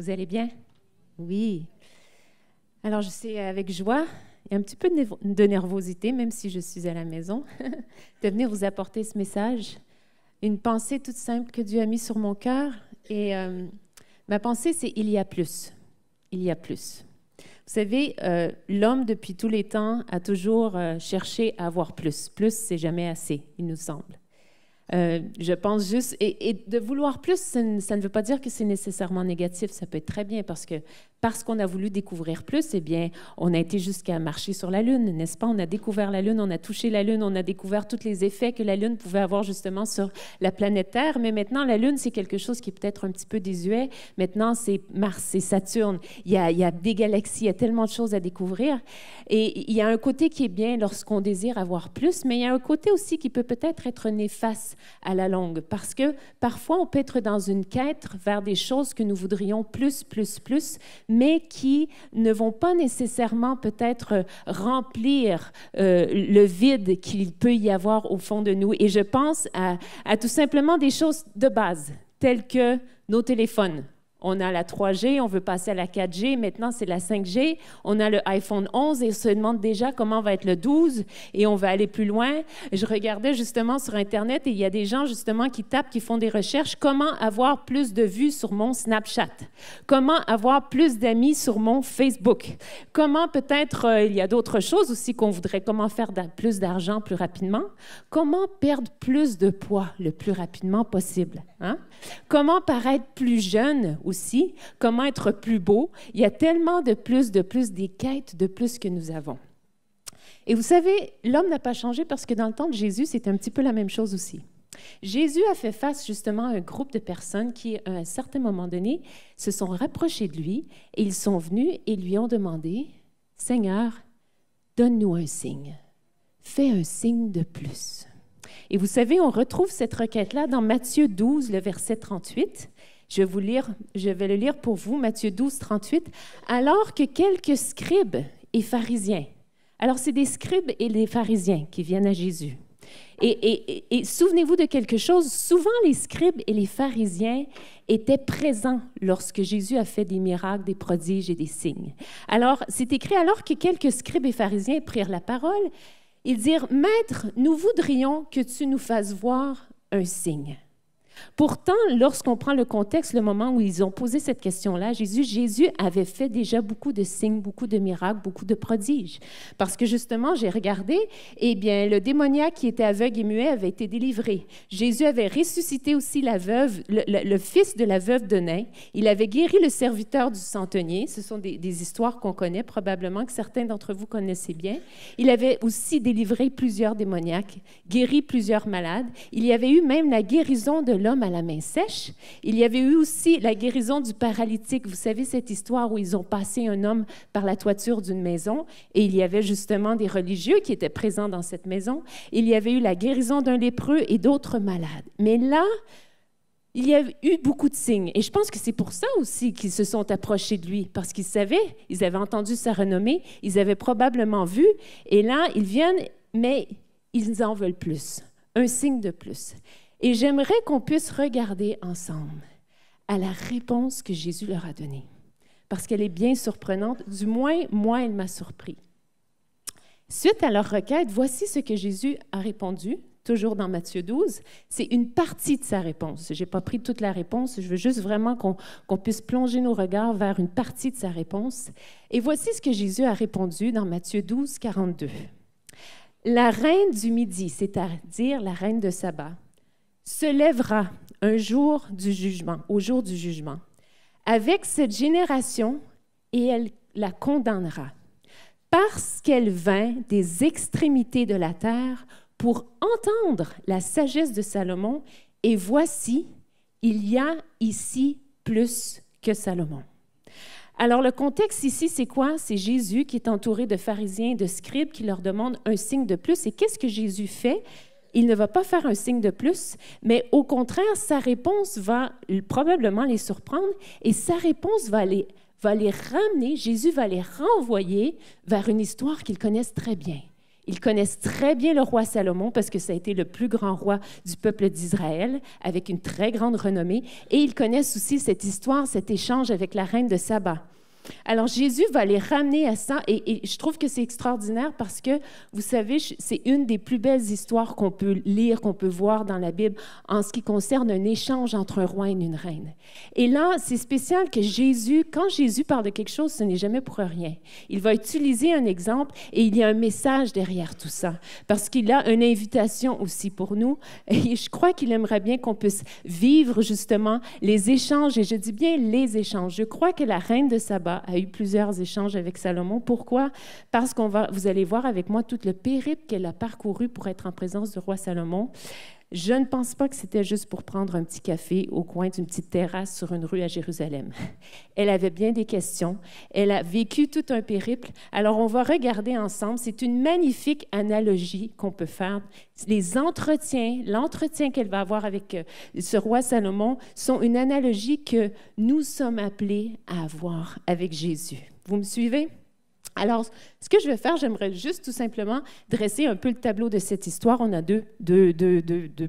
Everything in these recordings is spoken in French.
Vous allez bien? Oui. Alors, je sais avec joie et un petit peu de nervosité, même si je suis à la maison, de venir vous apporter ce message. Une pensée toute simple que Dieu a mise sur mon cœur. Et euh, ma pensée, c'est il y a plus. Il y a plus. Vous savez, euh, l'homme, depuis tous les temps, a toujours euh, cherché à avoir plus. Plus, c'est jamais assez, il nous semble. Euh, je pense juste, et, de vouloir plus, ça ne veut pas dire que c'est nécessairement négatif, ça peut être très bien parce que parce qu'on a voulu découvrir plus, eh bien, on a été jusqu'à marcher sur la Lune, n'est-ce pas? On a découvert la Lune, on a touché la Lune, on a découvert tous les effets que la Lune pouvait avoir justement sur la planète Terre. Mais maintenant, la Lune, c'est quelque chose qui est peut-être un petit peu désuet. Maintenant, c'est Mars, c'est Saturne. Il il y, a, des galaxies, il y a tellement de choses à découvrir. Et il y a un côté qui est bien lorsqu'on désire avoir plus, mais il y a un côté aussi qui peut peut-être être néfaste à la longue. Parce que parfois, on peut être dans une quête vers des choses que nous voudrions plus, plus, plus, mais qui ne vont pas nécessairement peut-être euh, remplir euh, le vide qu'il peut y avoir au fond de nous. Et je pense à tout simplement des choses de base, telles que nos téléphones on a la 3G, on veut passer à la 4G, maintenant c'est la 5G. On a le iPhone 11 et on se demande déjà comment va être le 12 et on va aller plus loin. Je regardais justement sur Internet et il y a des gens justement qui tapent, qui font des recherches, comment avoir plus de vues sur mon Snapchat, comment avoir plus d'amis sur mon Facebook, comment peut-être, euh, il y a d'autres choses aussi qu'on voudrait, comment faire plus d'argent plus rapidement, comment perdre plus de poids le plus rapidement possible, hein? comment paraître plus jeune aussi, comment être plus beau. Il y a tellement de plus, de plus, des quêtes de plus que nous avons. Et vous savez, l'homme n'a pas changé parce que dans le temps de Jésus, c'est un petit peu la même chose aussi. Jésus a fait face justement à un groupe de personnes qui, à un certain moment donné, se sont rapprochées de lui et ils sont venus et lui ont demandé, Seigneur, donne-nous un signe, fais un signe de plus. Et vous savez, on retrouve cette requête-là dans Matthieu 12, le verset 38. Je vais, le lire pour vous, Matthieu 12, 38. Alors que quelques scribes et pharisiens, alors c'est des scribes et des pharisiens qui viennent à Jésus. et souvenez-vous de quelque chose, souvent les scribes et les pharisiens étaient présents lorsque Jésus a fait des miracles, des prodiges et des signes. Alors, c'est écrit alors que quelques scribes et pharisiens prirent la parole, ils dirent, Maître, nous voudrions que tu nous fasses voir un signe. Pourtant, lorsqu'on prend le contexte, le moment où ils ont posé cette question-là, Jésus, Jésus avait fait déjà beaucoup de signes, beaucoup de miracles, beaucoup de prodiges. Parce que justement, j'ai regardé, eh bien, le démoniaque qui était aveugle et muet avait été délivré. Jésus avait ressuscité aussi la veuve, le, fils de la veuve de Nain. Il avait guéri le serviteur du centenier. Ce sont des, histoires qu'on connaît probablement, que certains d'entre vous connaissez bien. Il avait aussi délivré plusieurs démoniaques, guéri plusieurs malades. Il y avait eu même la guérison de l'homme à la main sèche. Il y avait eu aussi la guérison du paralytique. Vous savez cette histoire où ils ont passé un homme par la toiture d'une maison et il y avait justement des religieux qui étaient présents dans cette maison. Il y avait eu la guérison d'un lépreux et d'autres malades. Mais là, il y a eu beaucoup de signes. Et je pense que c'est pour ça aussi qu'ils se sont approchés de lui, parce qu'ils savaient, ils avaient entendu sa renommée, ils avaient probablement vu. Et là, ils viennent, mais ils en veulent plus. Un signe de plus. Et j'aimerais qu'on puisse regarder ensemble à la réponse que Jésus leur a donnée, parce qu'elle est bien surprenante, du moins moi, elle m'a surpris. Suite à leur requête, voici ce que Jésus a répondu, toujours dans Matthieu 12. C'est une partie de sa réponse. Je n'ai pas pris toute la réponse, je veux juste vraiment qu'on puisse plonger nos regards vers une partie de sa réponse. Et voici ce que Jésus a répondu dans Matthieu 12, 42. La reine du midi, c'est-à-dire la reine de Saba, se lèvera un jour du jugement, au jour du jugement, avec cette génération et elle la condamnera, parce qu'elle vint des extrémités de la terre pour entendre la sagesse de Salomon, et voici, il y a ici plus que Salomon. Alors le contexte ici, c'est quoi? C'est Jésus qui est entouré de pharisiens et de scribes qui leur demandent un signe de plus. Et qu'est-ce que Jésus fait? il ne va pas faire un signe de plus, mais au contraire, sa réponse va probablement les surprendre et sa réponse va les, ramener, Jésus va les renvoyer vers une histoire qu'ils connaissent très bien. Ils connaissent très bien le roi Salomon parce que ça a été le plus grand roi du peuple d'Israël avec une très grande renommée. Et ils connaissent aussi cette histoire, cet échange avec la reine de Saba. Alors Jésus va les ramener à ça et, je trouve que c'est extraordinaire parce que, vous savez, c'est une des plus belles histoires qu'on peut lire, qu'on peut voir dans la Bible en ce qui concerne un échange entre un roi et une reine. Et là, c'est spécial que Jésus, quand Jésus parle de quelque chose, ce n'est jamais pour rien. Il va utiliser un exemple et il y a un message derrière tout ça parce qu'il a une invitation aussi pour nous et je crois qu'il aimerait bien qu'on puisse vivre justement les échanges et je dis bien les échanges. Je crois que la reine de Saba a eu plusieurs échanges avec Salomon. Pourquoi? Parce qu'on va, vous allez voir avec moi tout le périple qu'elle a parcouru pour être en présence du roi Salomon. Je ne pense pas que c'était juste pour prendre un petit café au coin d'une petite terrasse sur une rue à Jérusalem. Elle avait bien des questions. Elle a vécu tout un périple. Alors on va regarder ensemble. C'est une magnifique analogie qu'on peut faire. Les entretiens, l'entretien qu'elle va avoir avec euh, ce roi Salomon sont une analogie que nous sommes appelés à avoir avec Jésus. Vous me suivez? Alors, ce que je vais faire, j'aimerais juste tout simplement dresser un peu le tableau de cette histoire. On a deux, deux,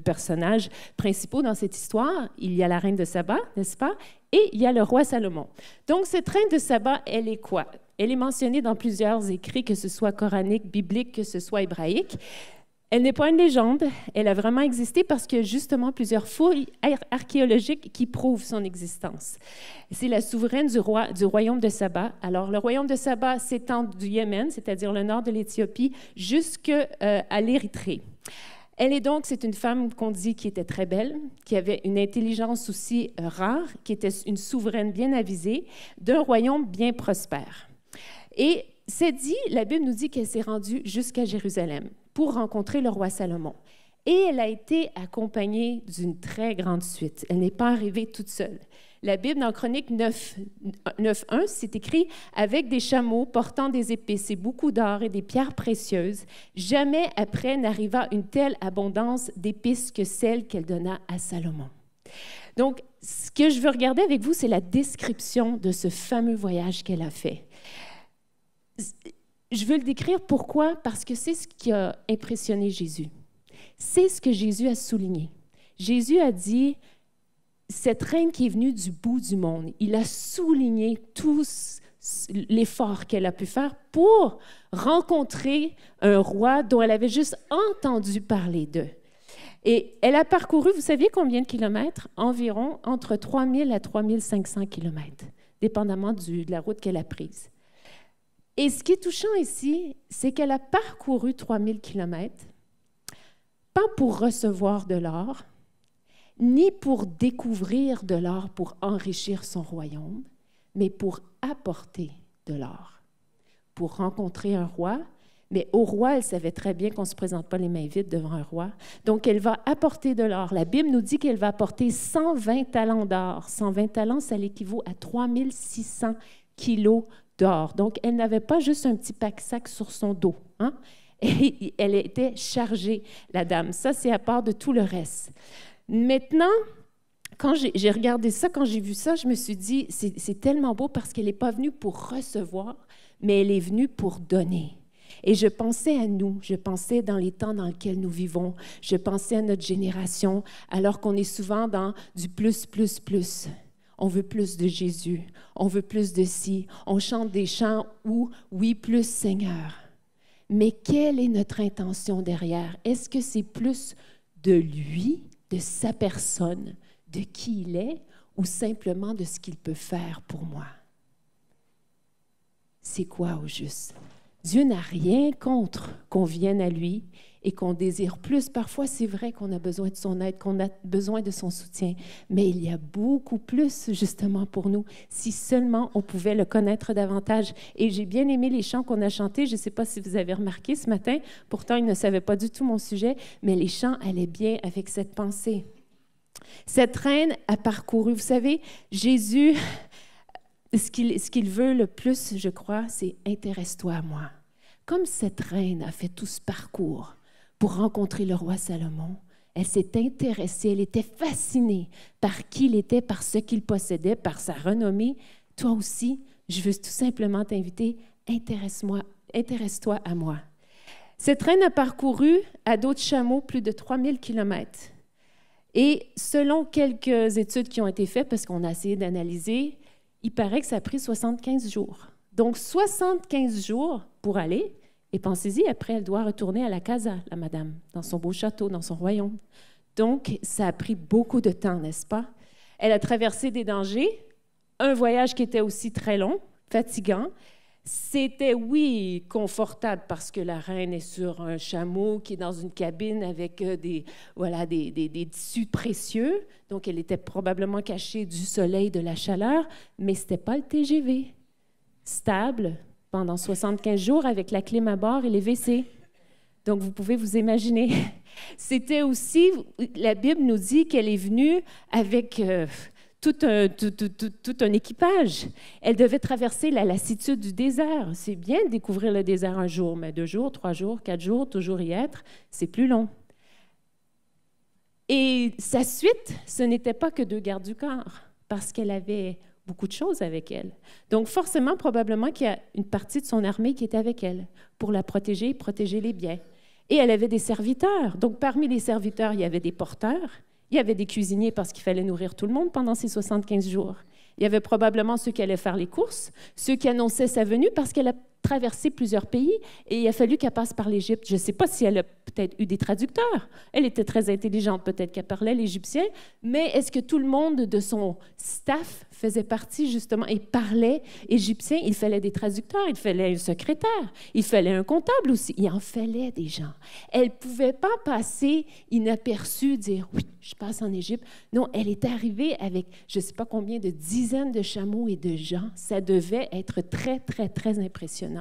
personnages principaux dans cette histoire. Il y a la reine de Saba, n'est-ce pas? Et il y a le roi Salomon. Donc, cette reine de Saba, elle est quoi? Elle est mentionnée dans plusieurs écrits, que ce soit coranique, biblique, que ce soit hébraïque. Elle n'est pas une légende, elle a vraiment existé parce qu'il y a justement plusieurs fouilles archéologiques qui prouvent son existence. C'est la souveraine du, roi, du royaume de Saba. Alors, le royaume de Saba s'étend du Yémen, c'est-à-dire le nord de l'Éthiopie, jusqu'à euh, l'Érythrée. Elle est donc, c'est une femme qu'on dit qui était très belle, qui avait une intelligence aussi euh, rare, qui était une souveraine bien avisée, d'un royaume bien prospère. Et c'est dit, la Bible nous dit qu'elle s'est rendue jusqu'à Jérusalem pour rencontrer le roi Salomon. Et elle a été accompagnée d'une très grande suite. Elle n'est pas arrivée toute seule. La Bible, dans Chronique 9.1, c'est écrit Avec des chameaux portant des épices et beaucoup d'or et des pierres précieuses, jamais après n'arriva une telle abondance d'épices que celle qu'elle donna à Salomon. Donc, ce que je veux regarder avec vous, c'est la description de ce fameux voyage qu'elle a fait je veux le décrire pourquoi? Parce que c'est ce qui a impressionné Jésus. C'est ce que Jésus a souligné. Jésus a dit, cette reine qui est venue du bout du monde, il a souligné tout l'effort qu'elle a pu faire pour rencontrer un roi dont elle avait juste entendu parler d'eux. Et elle a parcouru, vous savez combien de kilomètres? Environ entre 3000 à 3500 kilomètres, dépendamment de la route qu'elle a prise. Et ce qui est touchant ici, c'est qu'elle a parcouru 3000 kilomètres, pas pour recevoir de l'or, ni pour découvrir de l'or pour enrichir son royaume, mais pour apporter de l'or, pour rencontrer un roi. Mais au roi, elle savait très bien qu'on ne se présente pas les mains vides devant un roi. Donc, elle va apporter de l'or. La Bible nous dit qu'elle va apporter 120 talents d'or. 120 talents, ça l'équivaut à 3600 kilos donc, elle n'avait pas juste un petit pack-sac sur son dos. Hein? Et elle était chargée, la dame. Ça, c'est à part de tout le reste. Maintenant, quand j'ai regardé ça, quand j'ai vu ça, je me suis dit, c'est tellement beau parce qu'elle n'est pas venue pour recevoir, mais elle est venue pour donner. Et je pensais à nous, je pensais dans les temps dans lesquels nous vivons, je pensais à notre génération, alors qu'on est souvent dans du plus, plus, plus. On veut plus de Jésus, on veut plus de si, on chante des chants où, oui, plus Seigneur. Mais quelle est notre intention derrière? Est-ce que c'est plus de lui, de sa personne, de qui il est, ou simplement de ce qu'il peut faire pour moi? C'est quoi au juste? Dieu n'a rien contre qu'on vienne à lui et qu'on désire plus. Parfois, c'est vrai qu'on a besoin de son aide, qu'on a besoin de son soutien, mais il y a beaucoup plus justement pour nous si seulement on pouvait le connaître davantage. Et j'ai bien aimé les chants qu'on a chantés. Je ne sais pas si vous avez remarqué ce matin, pourtant il ne savait pas du tout mon sujet, mais les chants allaient bien avec cette pensée. Cette reine a parcouru, vous savez, Jésus, ce qu'il veut le plus, je crois, c'est intéresse-toi à moi. Comme cette reine a fait tout ce parcours, pour rencontrer le roi Salomon. Elle s'est intéressée, elle était fascinée par qui il était, par ce qu'il possédait, par sa renommée. Toi aussi, je veux tout simplement t'inviter, intéresse-moi, intéresse-toi à moi. Cette reine a parcouru à d'autres chameaux plus de 3000 kilomètres. Et selon quelques études qui ont été faites, parce qu'on a essayé d'analyser, il paraît que ça a pris 75 jours. Donc 75 jours pour aller et pensez-y, après, elle doit retourner à la casa, la madame, dans son beau château, dans son royaume. Donc, ça a pris beaucoup de temps, n'est-ce pas? Elle a traversé des dangers, un voyage qui était aussi très long, fatigant. C'était, oui, confortable parce que la reine est sur un chameau qui est dans une cabine avec euh, des, voilà, des, tissus précieux. Donc, elle était probablement cachée du soleil, de la chaleur, mais ce n'était pas le TGV. Stable, pendant 75 jours avec la clim à bord et les WC. Donc, vous pouvez vous imaginer. C'était aussi, la Bible nous dit qu'elle est venue avec euh, tout, tout, tout, un, équipage. Elle devait traverser la lassitude du désert. C'est bien de découvrir le désert un jour, mais deux jours, trois jours, quatre jours, toujours y être, c'est plus long. Et sa suite, ce n'était pas que deux gardes du corps, parce qu'elle avait beaucoup de choses avec elle. Donc forcément, probablement qu'il y a une partie de son armée qui était avec elle pour la protéger et protéger les biens. Et elle avait des serviteurs. Donc parmi les serviteurs, il y avait des porteurs, il y avait des cuisiniers parce qu'il fallait nourrir tout le monde pendant ces 75 jours. Il y avait probablement ceux qui allaient faire les courses, ceux qui annonçaient sa venue parce qu'elle a traverser plusieurs pays et il a fallu qu'elle passe par l'Égypte. Je ne sais pas si elle a peut-être eu des traducteurs. Elle était très intelligente, peut-être qu'elle parlait l'égyptien, mais est-ce que tout le monde de son staff faisait partie justement et parlait égyptien? Il fallait des traducteurs, il fallait un secrétaire, il fallait un comptable aussi. Il en fallait des gens. Elle ne pouvait pas passer inaperçue, dire oui, je passe en Égypte. Non, elle est arrivée avec je ne sais pas combien de dizaines de chameaux et de gens. Ça devait être très, très, très impressionnant.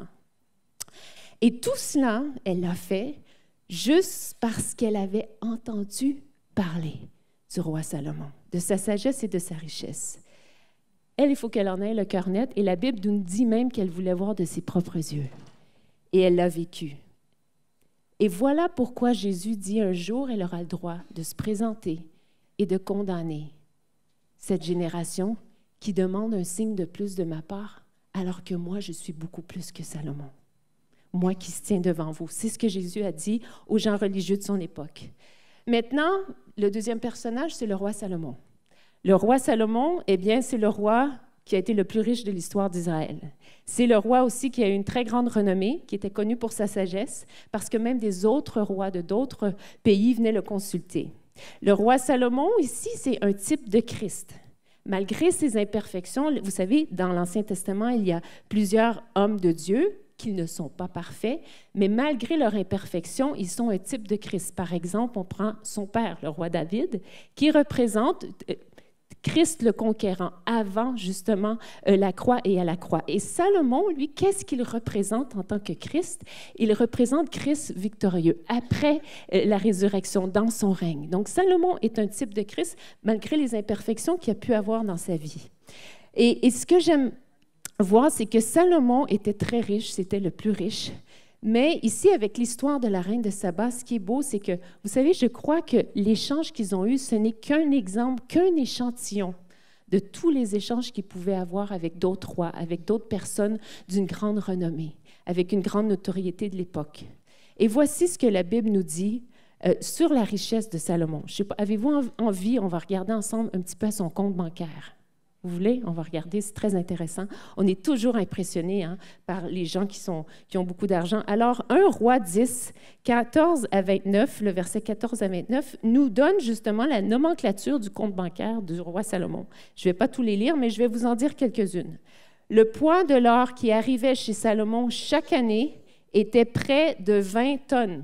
Et tout cela, elle l'a fait juste parce qu'elle avait entendu parler du roi Salomon, de sa sagesse et de sa richesse. Elle, il faut qu'elle en ait le cœur net, et la Bible nous dit même qu'elle voulait voir de ses propres yeux. Et elle l'a vécu. Et voilà pourquoi Jésus dit un jour, elle aura le droit de se présenter et de condamner cette génération qui demande un signe de plus de ma part, alors que moi, je suis beaucoup plus que Salomon moi qui se tiens devant vous. C'est ce que Jésus a dit aux gens religieux de son époque. Maintenant, le deuxième personnage, c'est le roi Salomon. Le roi Salomon, eh bien, c'est le roi qui a été le plus riche de l'histoire d'Israël. C'est le roi aussi qui a eu une très grande renommée, qui était connu pour sa sagesse, parce que même des autres rois de d'autres pays venaient le consulter. Le roi Salomon, ici, c'est un type de Christ. Malgré ses imperfections, vous savez, dans l'Ancien Testament, il y a plusieurs hommes de Dieu, qu'ils ne sont pas parfaits, mais malgré leur imperfection, ils sont un type de Christ. Par exemple, on prend son père, le roi David, qui représente euh, Christ le conquérant avant justement euh, la croix et à la croix. Et Salomon, lui, qu'est-ce qu'il représente en tant que Christ Il représente Christ victorieux après euh, la résurrection dans son règne. Donc Salomon est un type de Christ malgré les imperfections qu'il a pu avoir dans sa vie. et ce que j'aime voir, c'est que Salomon était très riche, c'était le plus riche. Mais ici, avec l'histoire de la reine de Saba, ce qui est beau, c'est que, vous savez, je crois que l'échange qu'ils ont eu, ce n'est qu'un exemple, qu'un échantillon de tous les échanges qu'ils pouvaient avoir avec d'autres rois, avec d'autres personnes d'une grande renommée, avec une grande notoriété de l'époque. Et voici ce que la Bible nous dit euh, sur la richesse de Salomon. avez-vous envie, on va regarder ensemble un petit peu son compte bancaire. Vous voulez On va regarder, c'est très intéressant. On est toujours impressionné hein, par les gens qui, sont, qui ont beaucoup d'argent. Alors, un roi 10, 14 à 29, le verset 14 à 29, nous donne justement la nomenclature du compte bancaire du roi Salomon. Je ne vais pas tous les lire, mais je vais vous en dire quelques-unes. Le poids de l'or qui arrivait chez Salomon chaque année était près de 20 tonnes.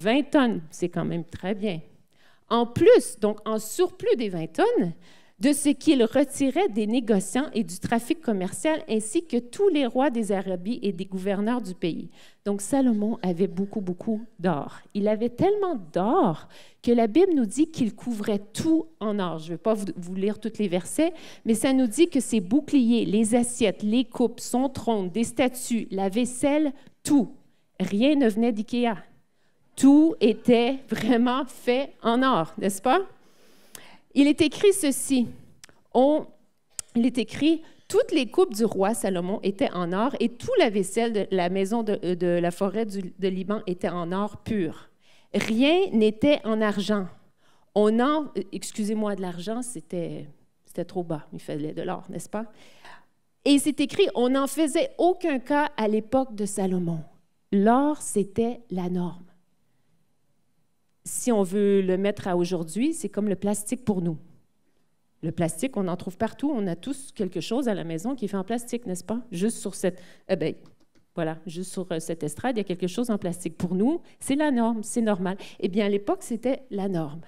20 tonnes, c'est quand même très bien. En plus, donc en surplus des 20 tonnes, de ce qu'il retirait des négociants et du trafic commercial, ainsi que tous les rois des Arabies et des gouverneurs du pays. Donc Salomon avait beaucoup, beaucoup d'or. Il avait tellement d'or que la Bible nous dit qu'il couvrait tout en or. Je ne vais pas vous, lire tous les versets, mais ça nous dit que ses boucliers, les assiettes, les coupes, son trône, des statues, la vaisselle, tout. Rien ne venait d'IKEA. Tout était vraiment fait en or, n'est-ce pas? Il est écrit ceci. On, il est écrit toutes les coupes du roi Salomon étaient en or et tout la vaisselle de la maison de, euh, la forêt de Liban était en or pur. Rien n'était en argent. On en, euh, excusez-moi, de l'argent, c'était, c'était trop bas. Il fallait de l'or, n'est-ce pas? Et c'est écrit, on n'en faisait aucun cas à l'époque de Salomon. L'or, c'était la norme si on veut le mettre à aujourd'hui, c'est comme le plastique pour nous. Le plastique, on en trouve partout. On a tous quelque chose à la maison qui est fait en plastique, n'est-ce pas? Juste sur cette... Eh ben, voilà, juste sur euh, cette estrade, il y a quelque chose en plastique. Pour nous, c'est la norme, c'est normal. Eh bien, à l'époque, c'était la norme.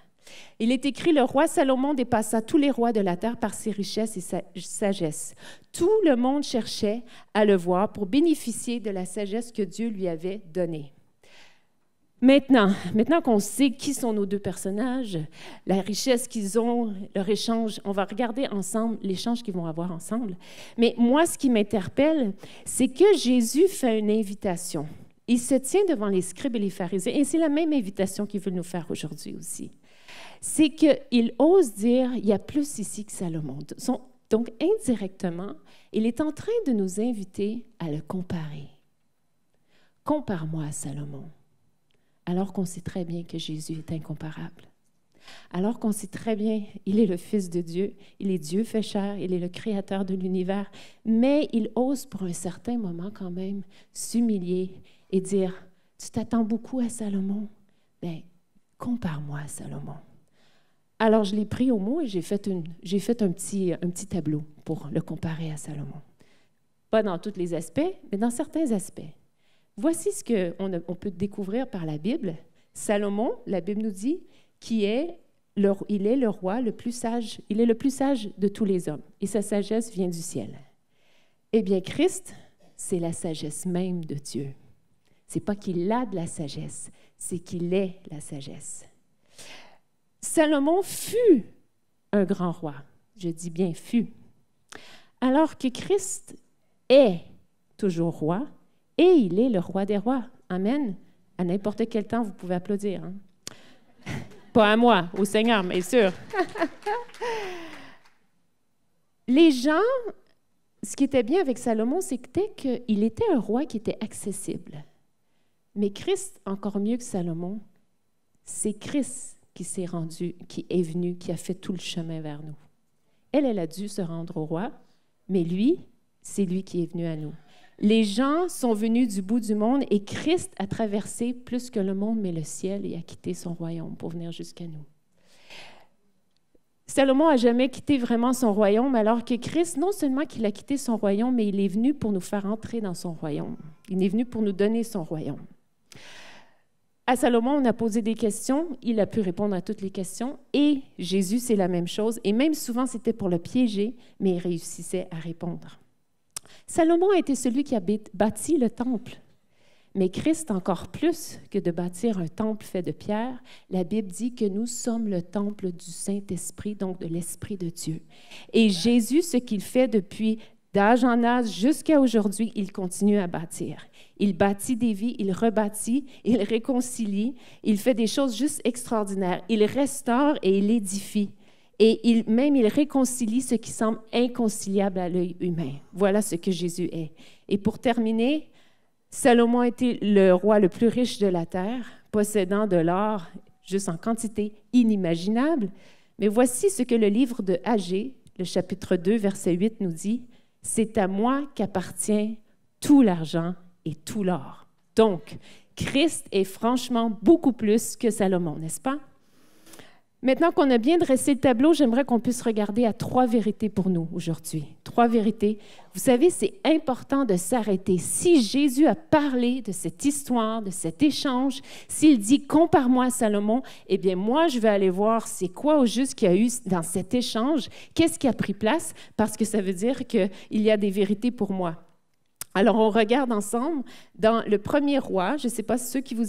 Il est écrit, le roi Salomon dépassa tous les rois de la terre par ses richesses et sa sagesse. Tout le monde cherchait à le voir pour bénéficier de la sagesse que Dieu lui avait donnée. Maintenant, maintenant qu'on sait qui sont nos deux personnages, la richesse qu'ils ont, leur échange, on va regarder ensemble l'échange qu'ils vont avoir ensemble. Mais moi, ce qui m'interpelle, c'est que Jésus fait une invitation. Il se tient devant les scribes et les pharisiens, et c'est la même invitation qu'ils veulent nous faire aujourd'hui aussi. C'est qu'il ose dire, il y a plus ici que Salomon. Donc, indirectement, il est en train de nous inviter à le comparer. Compare-moi à Salomon alors qu'on sait très bien que Jésus est incomparable. Alors qu'on sait très bien, il est le Fils de Dieu, il est Dieu fait chair, il est le Créateur de l'univers, mais il ose pour un certain moment quand même s'humilier et dire, tu t'attends beaucoup à Salomon, ben compare-moi à Salomon. Alors je l'ai pris au mot et j'ai fait, une, j'ai fait un, petit, un petit tableau pour le comparer à Salomon. Pas dans tous les aspects, mais dans certains aspects. Voici ce qu'on on peut découvrir par la Bible. Salomon, la Bible nous dit, qui est le, il est le roi le plus sage, il est le plus sage de tous les hommes, et sa sagesse vient du ciel. Eh bien, Christ, c'est la sagesse même de Dieu. C'est pas qu'il a de la sagesse, c'est qu'il est la sagesse. Salomon fut un grand roi. Je dis bien fut. Alors que Christ est toujours roi, et il est le roi des rois. Amen. À n'importe quel temps, vous pouvez applaudir. Hein. Pas à moi, au Seigneur, mais sûr. Les gens, ce qui était bien avec Salomon, c'était qu'il était un roi qui était accessible. Mais Christ, encore mieux que Salomon, c'est Christ qui s'est rendu, qui est venu, qui a fait tout le chemin vers nous. Elle, elle a dû se rendre au roi, mais lui, c'est lui qui est venu à nous. Les gens sont venus du bout du monde et Christ a traversé plus que le monde, mais le ciel et a quitté son royaume pour venir jusqu'à nous. Salomon a jamais quitté vraiment son royaume, alors que Christ, non seulement qu'il a quitté son royaume, mais il est venu pour nous faire entrer dans son royaume. Il est venu pour nous donner son royaume. À Salomon, on a posé des questions, il a pu répondre à toutes les questions, et Jésus, c'est la même chose, et même souvent, c'était pour le piéger, mais il réussissait à répondre. Salomon a été celui qui a bâti le temple. Mais Christ, encore plus que de bâtir un temple fait de pierre, la Bible dit que nous sommes le temple du Saint-Esprit, donc de l'Esprit de Dieu. Et Jésus, ce qu'il fait depuis d'âge en âge jusqu'à aujourd'hui, il continue à bâtir. Il bâtit des vies, il rebâtit, il réconcilie, il fait des choses juste extraordinaires. Il restaure et il édifie et même il réconcilie ce qui semble inconciliable à l'œil humain. Voilà ce que Jésus est. Et pour terminer, Salomon était le roi le plus riche de la terre, possédant de l'or juste en quantité inimaginable. Mais voici ce que le livre de Agé, le chapitre 2, verset 8 nous dit, C'est à moi qu'appartient tout l'argent et tout l'or. Donc, Christ est franchement beaucoup plus que Salomon, n'est-ce pas? Maintenant qu'on a bien dressé le tableau, j'aimerais qu'on puisse regarder à trois vérités pour nous aujourd'hui. Trois vérités. Vous savez, c'est important de s'arrêter. Si Jésus a parlé de cette histoire, de cet échange, s'il dit compare-moi à Salomon, eh bien moi, je vais aller voir c'est quoi au juste qu'il y a eu dans cet échange, qu'est-ce qui a pris place, parce que ça veut dire qu'il y a des vérités pour moi. Alors, on regarde ensemble dans le premier roi, je ne sais pas ceux qui vous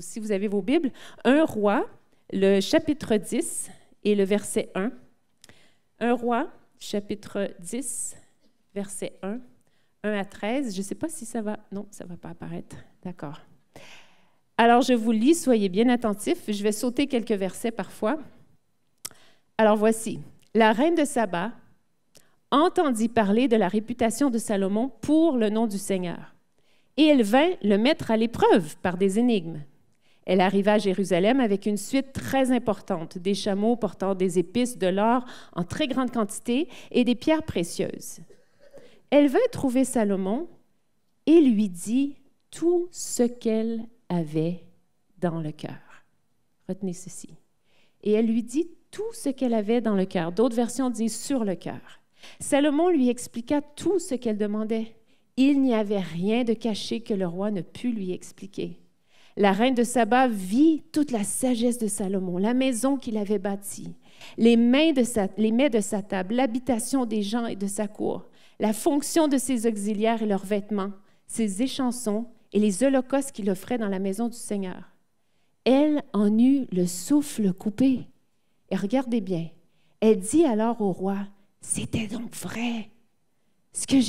si vous avez vos Bibles, un roi, le chapitre 10 et le verset 1. Un roi, chapitre 10, verset 1, 1 à 13. Je ne sais pas si ça va. Non, ça ne va pas apparaître. D'accord. Alors je vous lis, soyez bien attentifs. Je vais sauter quelques versets parfois. Alors voici. La reine de Saba entendit parler de la réputation de Salomon pour le nom du Seigneur. Et elle vint le mettre à l'épreuve par des énigmes. Elle arriva à Jérusalem avec une suite très importante, des chameaux portant des épices, de l'or en très grande quantité et des pierres précieuses. Elle vint trouver Salomon et lui dit tout ce qu'elle avait dans le cœur. Retenez ceci. Et elle lui dit tout ce qu'elle avait dans le cœur. D'autres versions disent sur le cœur. Salomon lui expliqua tout ce qu'elle demandait. Il n'y avait rien de caché que le roi ne put lui expliquer. La reine de Saba vit toute la sagesse de Salomon, la maison qu'il avait bâtie, les, mains les mets de sa table, l'habitation des gens et de sa cour, la fonction de ses auxiliaires et leurs vêtements, ses échansons et les holocaustes qu'il offrait dans la maison du Seigneur. Elle en eut le souffle coupé. Et regardez bien, elle dit alors au roi, c'était donc vrai. Ce que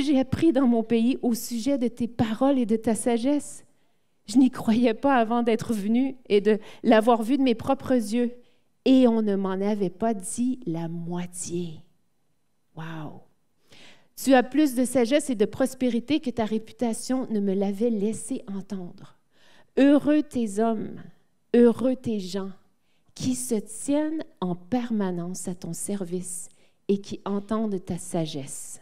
j'ai appris dans mon pays au sujet de tes paroles et de ta sagesse. Je n'y croyais pas avant d'être venu et de l'avoir vu de mes propres yeux. Et on ne m'en avait pas dit la moitié. Wow! Tu as plus de sagesse et de prospérité que ta réputation ne me l'avait laissé entendre. Heureux tes hommes, heureux tes gens, qui se tiennent en permanence à ton service et qui entendent ta sagesse.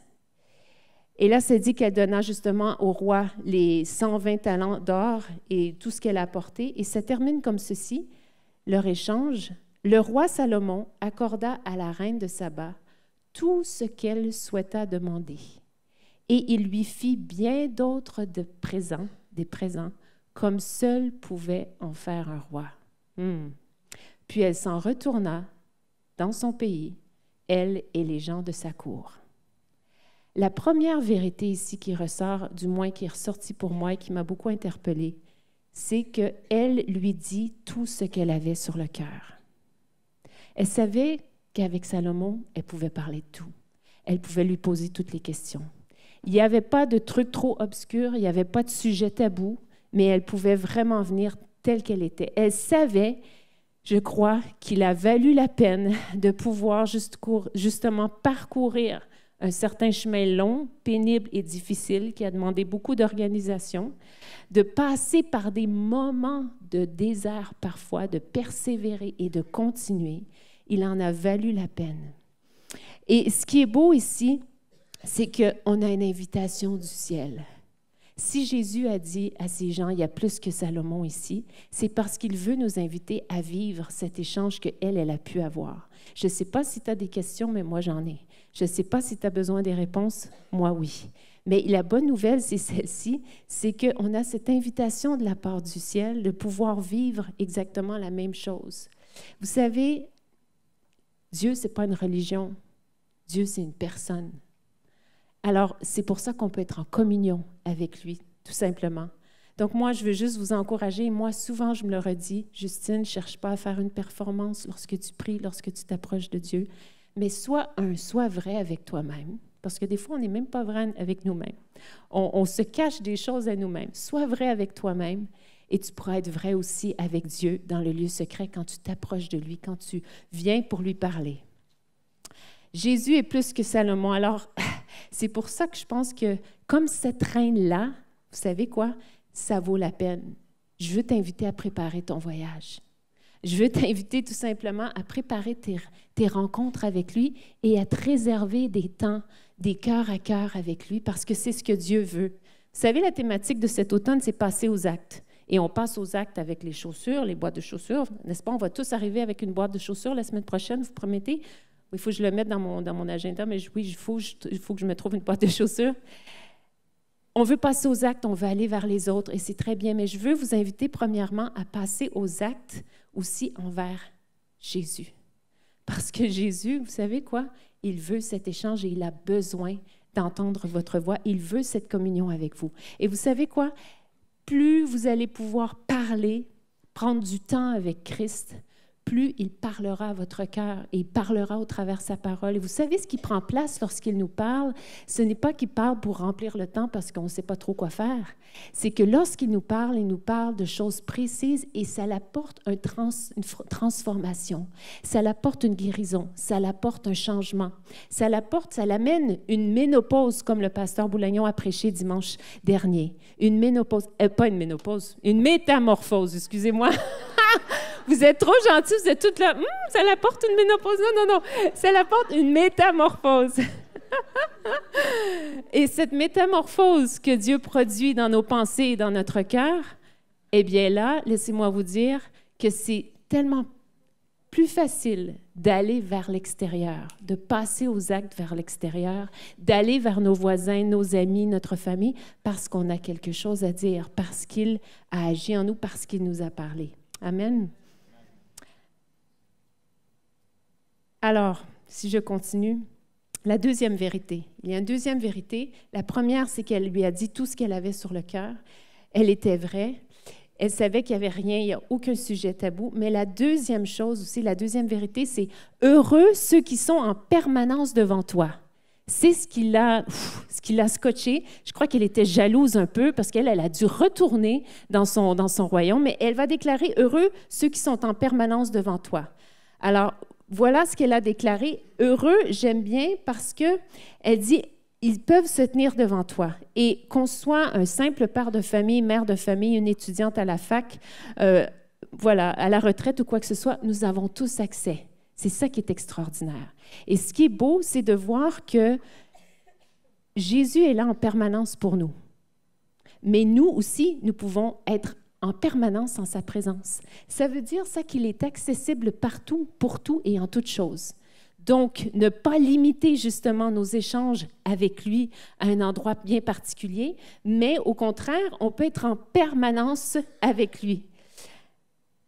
Et là, c'est dit qu'elle donna justement au roi les 120 talents d'or et tout ce qu'elle a apporté. Et ça termine comme ceci, leur échange. Le roi Salomon accorda à la reine de Saba tout ce qu'elle souhaita demander. Et il lui fit bien d'autres de présents, des présents, comme seul pouvait en faire un roi. Hmm. Puis elle s'en retourna dans son pays, elle et les gens de sa cour. La première vérité ici qui ressort, du moins qui est ressortie pour moi et qui m'a beaucoup interpellée, c'est qu'elle lui dit tout ce qu'elle avait sur le cœur. Elle savait qu'avec Salomon, elle pouvait parler de tout. Elle pouvait lui poser toutes les questions. Il n'y avait pas de truc trop obscur, il n'y avait pas de sujet tabou, mais elle pouvait vraiment venir telle qu'elle était. Elle savait, je crois, qu'il a valu la peine de pouvoir justement parcourir un certain chemin long, pénible et difficile qui a demandé beaucoup d'organisation, de passer par des moments de désert parfois, de persévérer et de continuer. Il en a valu la peine. Et ce qui est beau ici, c'est qu'on a une invitation du ciel. Si Jésus a dit à ces gens, il y a plus que Salomon ici, c'est parce qu'il veut nous inviter à vivre cet échange que elle, elle a pu avoir. Je ne sais pas si tu as des questions, mais moi j'en ai. Je ne sais pas si tu as besoin des réponses, moi oui. Mais la bonne nouvelle, c'est celle-ci, c'est qu'on a cette invitation de la part du ciel de pouvoir vivre exactement la même chose. Vous savez, Dieu, ce n'est pas une religion. Dieu, c'est une personne. Alors, c'est pour ça qu'on peut être en communion avec lui, tout simplement. Donc, moi, je veux juste vous encourager. Moi, souvent, je me le redis, Justine, ne cherche pas à faire une performance lorsque tu pries, lorsque tu t'approches de Dieu mais sois un, sois vrai avec toi-même. Parce que des fois, on n'est même pas vrai avec nous-mêmes. On, se cache des choses à nous-mêmes. Sois vrai avec toi-même et tu pourras être vrai aussi avec Dieu dans le lieu secret quand tu t'approches de lui, quand tu viens pour lui parler. Jésus est plus que Salomon. Alors, c'est pour ça que je pense que comme cette reine-là, vous savez quoi, ça vaut la peine. Je veux t'inviter à préparer ton voyage. Je veux t'inviter tout simplement à préparer tes, rencontres avec lui et à te réserver des temps, des cœurs à cœur avec lui, parce que c'est ce que Dieu veut. Vous savez, la thématique de cet automne, c'est passer aux actes. Et on passe aux actes avec les chaussures, les boîtes de chaussures, n'est-ce pas? On va tous arriver avec une boîte de chaussures la semaine prochaine, vous promettez? Il faut que je le mette dans mon, dans mon agenda, mais oui, il faut, il faut que je me trouve une boîte de chaussures. On veut passer aux actes, on veut aller vers les autres, et c'est très bien, mais je veux vous inviter premièrement à passer aux actes aussi envers Jésus. Parce que Jésus, vous savez quoi? Il veut cet échange et il a besoin d'entendre votre voix. Il veut cette communion avec vous. Et vous savez quoi? Plus vous allez pouvoir parler, prendre du temps avec Christ, plus il parlera à votre cœur et il parlera au travers sa parole. Et vous savez ce qui prend place lorsqu'il nous parle? Ce n'est pas qu'il parle pour remplir le temps parce qu'on ne sait pas trop quoi faire. C'est que lorsqu'il nous parle, il nous parle de choses précises et ça l'apporte un une transformation. Ça l'apporte une guérison. Ça l'apporte un changement. Ça l'apporte, ça l'amène une ménopause comme le pasteur Boulagnon a prêché dimanche dernier. Une ménopause, euh, pas une ménopause, une métamorphose, excusez-moi. Vous êtes trop gentil, vous êtes toute là. Hum, ça porte une ménopause. Non, non, non. Ça porte une métamorphose. et cette métamorphose que Dieu produit dans nos pensées et dans notre cœur, eh bien là, laissez-moi vous dire que c'est tellement plus facile d'aller vers l'extérieur, de passer aux actes vers l'extérieur, d'aller vers nos voisins, nos amis, notre famille, parce qu'on a quelque chose à dire, parce qu'il a agi en nous, parce qu'il nous a parlé. Amen. Alors, si je continue, la deuxième vérité. Il y a une deuxième vérité. La première, c'est qu'elle lui a dit tout ce qu'elle avait sur le cœur. Elle était vraie. Elle savait qu'il n'y avait rien, il n'y a aucun sujet tabou. Mais la deuxième chose aussi, la deuxième vérité, c'est heureux ceux qui sont en permanence devant toi. C'est ce qui l'a, ce scotché. Je crois qu'elle était jalouse un peu parce qu'elle, elle a dû retourner dans son, dans son royaume, mais elle va déclarer heureux ceux qui sont en permanence devant toi. Alors, voilà ce qu'elle a déclaré. Heureux, j'aime bien parce que elle dit ils peuvent se tenir devant toi. Et qu'on soit un simple père de famille, mère de famille, une étudiante à la fac, euh, voilà, à la retraite ou quoi que ce soit, nous avons tous accès. C'est ça qui est extraordinaire. Et ce qui est beau, c'est de voir que Jésus est là en permanence pour nous. Mais nous aussi, nous pouvons être en permanence en sa présence. Ça veut dire ça qu'il est accessible partout, pour tout et en toute chose. Donc, ne pas limiter justement nos échanges avec lui à un endroit bien particulier, mais au contraire, on peut être en permanence avec lui.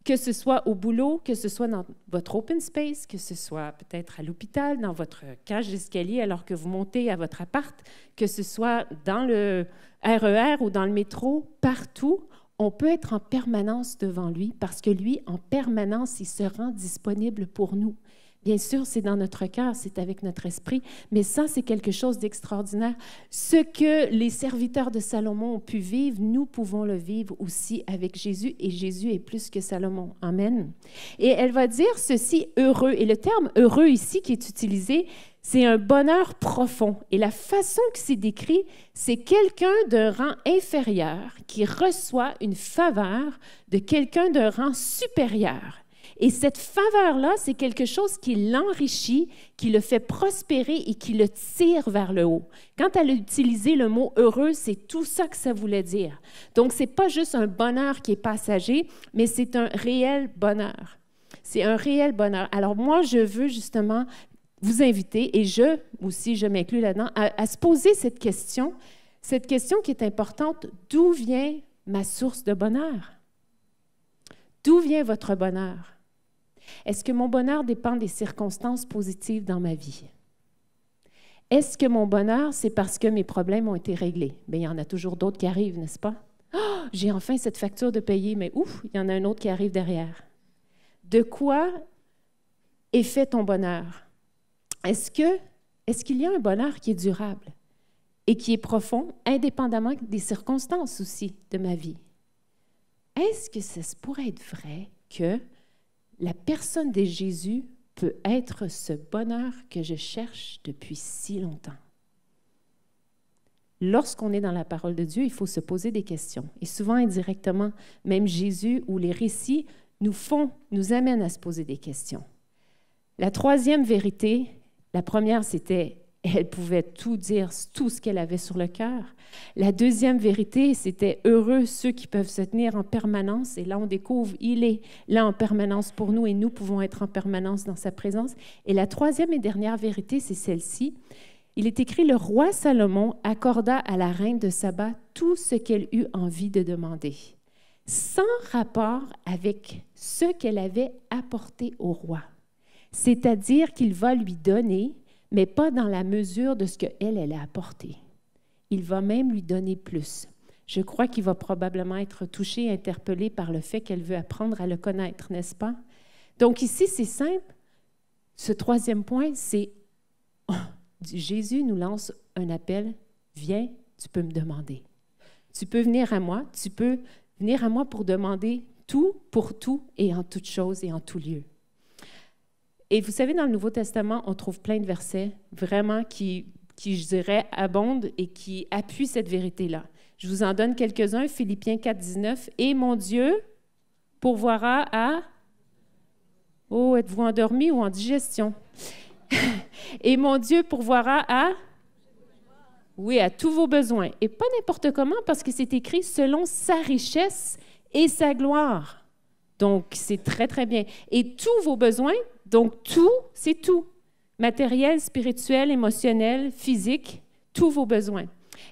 Que ce soit au boulot, que ce soit dans votre open space, que ce soit peut-être à l'hôpital, dans votre cage d'escalier alors que vous montez à votre appart, que ce soit dans le RER e ou dans le métro, partout, on peut être en permanence devant lui parce que lui, en permanence, il se rend disponible pour nous. Bien sûr, c'est dans notre cœur, c'est avec notre esprit, mais ça, c'est quelque chose d'extraordinaire. Ce que les serviteurs de Salomon ont pu vivre, nous pouvons le vivre aussi avec Jésus, et Jésus est plus que Salomon. Amen. Et elle va dire ceci, heureux, et le terme heureux ici qui est utilisé, c'est un bonheur profond. Et la façon que c'est décrit, c'est quelqu'un d'un rang inférieur qui reçoit une faveur de quelqu'un d'un rang supérieur. Et cette faveur-là, c'est quelque chose qui l'enrichit, qui le fait prospérer et qui le tire vers le haut. Quand elle a utilisé le mot heureux, c'est tout ça que ça voulait dire. Donc, c'est pas juste un bonheur qui est passager, mais c'est un réel bonheur. C'est un réel bonheur. Alors, moi, je veux justement vous inviter, et je aussi, je m'inclus là-dedans, à se poser cette question, cette question qui est importante, d'où vient ma source de bonheur? D'où vient votre bonheur? Est-ce que mon bonheur dépend des circonstances positives dans ma vie? Est-ce que mon bonheur, c'est parce que mes problèmes ont été réglés? Mais ben, il y en a toujours d'autres qui arrivent, n'est-ce pas? Oh, j'ai enfin cette facture de payer, mais ouf, il y en a un autre qui arrive derrière. De quoi est fait ton bonheur? Est-ce que est-ce qu'il y a un bonheur qui est durable et qui est profond, indépendamment des circonstances aussi de ma vie? Est-ce que ça pourrait être vrai que la personne de Jésus peut être ce bonheur que je cherche depuis si longtemps. Lorsqu'on est dans la parole de Dieu, il faut se poser des questions. Et souvent, indirectement, même Jésus ou les récits nous font, nous amènent à se poser des questions. La troisième vérité, la première, c'était elle pouvait tout dire, tout ce qu'elle avait sur le cœur. La deuxième vérité, c'était heureux ceux qui peuvent se tenir en permanence. Et là, on découvre, il est là en permanence pour nous et nous pouvons être en permanence dans sa présence. Et la troisième et dernière vérité, c'est celle-ci. Il est écrit, le roi Salomon accorda à la reine de Saba tout ce qu'elle eut envie de demander, sans rapport avec ce qu'elle avait apporté au roi. C'est-à-dire qu'il va lui donner mais pas dans la mesure de ce que elle a apporté. Il va même lui donner plus. Je crois qu'il va probablement être touché interpellé par le fait qu'elle veut apprendre à le connaître, n'est-ce pas? Donc ici, c'est simple. Ce troisième point, c'est Jésus nous lance un appel, viens, tu peux me demander. Tu peux venir à moi, tu peux venir à moi pour demander tout, pour tout et en toutes choses et en tout lieu. Et vous savez, dans le Nouveau Testament, on trouve plein de versets vraiment qui, qui je dirais, abondent et qui appuient cette vérité-là. Je vous en donne quelques-uns. Philippiens 4, 19. Et mon Dieu pourvoira à. Oh, êtes-vous endormi ou en digestion? et mon Dieu pourvoira à. Oui, à tous vos besoins. Et pas n'importe comment, parce que c'est écrit selon sa richesse et sa gloire. Donc, c'est très, très bien. Et tous vos besoins, donc tout, c'est tout. Matériel, spirituel, émotionnel, physique, tous vos besoins.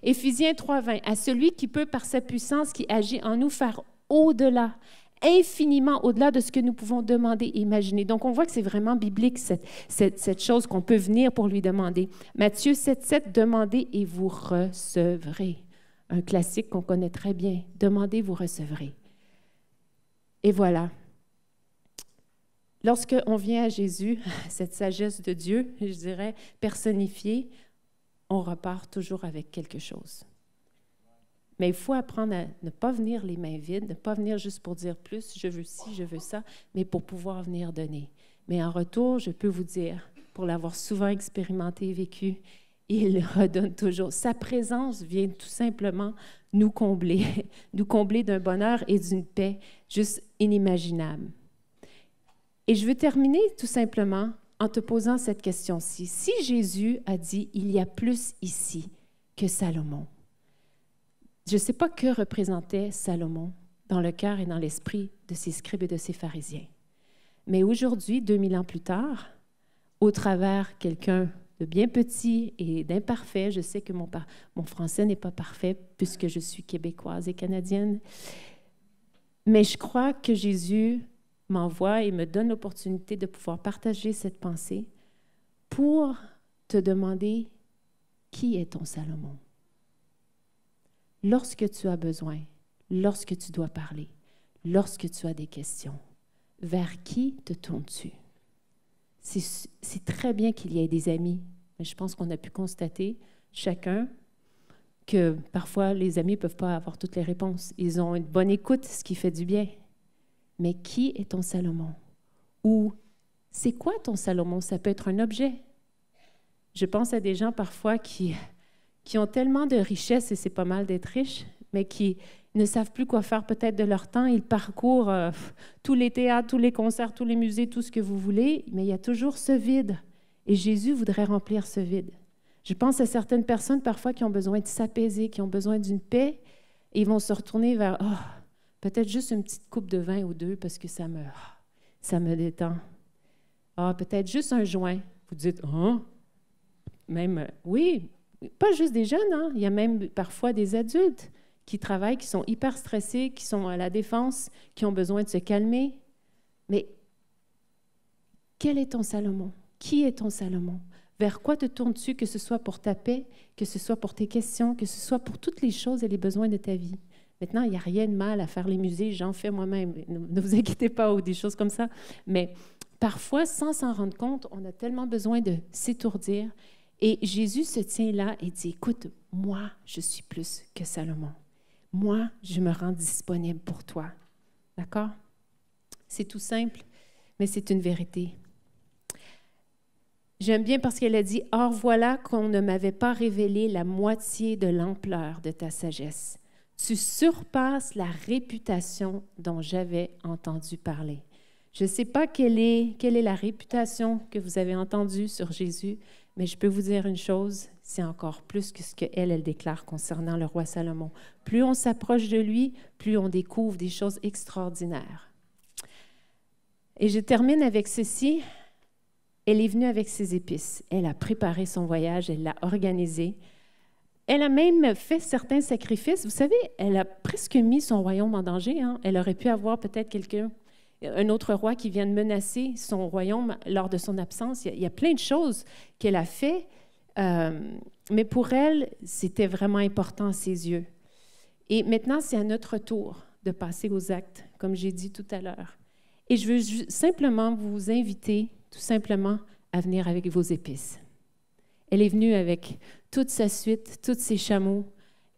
Éphésiens 3:20, à celui qui peut par sa puissance qui agit en nous faire au-delà, infiniment au-delà de ce que nous pouvons demander et imaginer. Donc, on voit que c'est vraiment biblique, cette, cette, chose qu'on peut venir pour lui demander. Matthieu 7.7, « demandez et vous recevrez. Un classique qu'on connaît très bien. Demandez, vous recevrez. Et voilà. Lorsqu'on vient à Jésus, cette sagesse de Dieu, je dirais, personnifiée, on repart toujours avec quelque chose. Mais il faut apprendre à ne pas venir les mains vides, ne pas venir juste pour dire plus, je veux ci, je veux ça, mais pour pouvoir venir donner. Mais en retour, je peux vous dire, pour l'avoir souvent expérimenté et vécu, il redonne toujours. Sa présence vient tout simplement nous combler, nous combler d'un bonheur et d'une paix juste inimaginable. Et je veux terminer tout simplement en te posant cette question-ci. Si Jésus a dit, il y a plus ici que Salomon, je ne sais pas que représentait Salomon dans le cœur et dans l'esprit de ses scribes et de ses pharisiens. Mais aujourd'hui, 2000 ans plus tard, au travers quelqu'un de bien petit et d'imparfait, je sais que mon, mon français n'est pas parfait puisque je suis québécoise et canadienne, mais je crois que Jésus m'envoie et me donne l'opportunité de pouvoir partager cette pensée pour te demander qui est ton Salomon. Lorsque tu as besoin, lorsque tu dois parler, lorsque tu as des questions, vers qui te tournes-tu? C'est très bien qu'il y ait des amis, mais je pense qu'on a pu constater chacun que parfois les amis ne peuvent pas avoir toutes les réponses. Ils ont une bonne écoute, ce qui fait du bien. Mais qui est ton Salomon? Ou c'est quoi ton Salomon? Ça peut être un objet. Je pense à des gens parfois qui, qui ont tellement de richesses, et c'est pas mal d'être riche, mais qui ne savent plus quoi faire peut-être de leur temps. Ils parcourent euh, tous les théâtres, tous les concerts, tous les musées, tout ce que vous voulez, mais il y a toujours ce vide. Et Jésus voudrait remplir ce vide. Je pense à certaines personnes parfois qui ont besoin de s'apaiser, qui ont besoin d'une paix, et ils vont se retourner vers... Oh, Peut-être juste une petite coupe de vin ou deux parce que ça me, ça me détend. Ah, peut-être juste un joint. Vous dites, ah, Même, euh, oui, pas juste des jeunes, hein? il y a même parfois des adultes qui travaillent, qui sont hyper stressés, qui sont à la défense, qui ont besoin de se calmer. Mais quel est ton Salomon? Qui est ton Salomon? Vers quoi te tournes-tu, que ce soit pour ta paix, que ce soit pour tes questions, que ce soit pour toutes les choses et les besoins de ta vie? Maintenant, il n'y a rien de mal à faire les musées, j'en fais moi-même, ne vous inquiétez pas, ou des choses comme ça. Mais parfois, sans s'en rendre compte, on a tellement besoin de s'étourdir. Et Jésus se tient là et dit, écoute, moi, je suis plus que Salomon. Moi, je me rends disponible pour toi. D'accord C'est tout simple, mais c'est une vérité. J'aime bien parce qu'elle a dit, Or voilà qu'on ne m'avait pas révélé la moitié de l'ampleur de ta sagesse. Tu surpasses la réputation dont j'avais entendu parler. Je ne sais pas quelle est, quelle est la réputation que vous avez entendue sur Jésus, mais je peux vous dire une chose, c'est encore plus que ce qu'elle, elle déclare concernant le roi Salomon. Plus on s'approche de lui, plus on découvre des choses extraordinaires. Et je termine avec ceci. Elle est venue avec ses épices. Elle a préparé son voyage, elle l'a organisé. Elle a même fait certains sacrifices. Vous savez, elle a presque mis son royaume en danger. Hein. Elle aurait pu avoir peut-être quelqu'un, un autre roi qui vienne menacer son royaume lors de son absence. Il y a, plein de choses qu'elle a fait, euh, mais pour elle, c'était vraiment important à ses yeux. Et maintenant, c'est à notre tour de passer aux actes, comme j'ai dit tout à l'heure. Et je veux simplement vous inviter, tout simplement, à venir avec vos épices. Elle est venue avec toute sa suite, tous ses chameaux,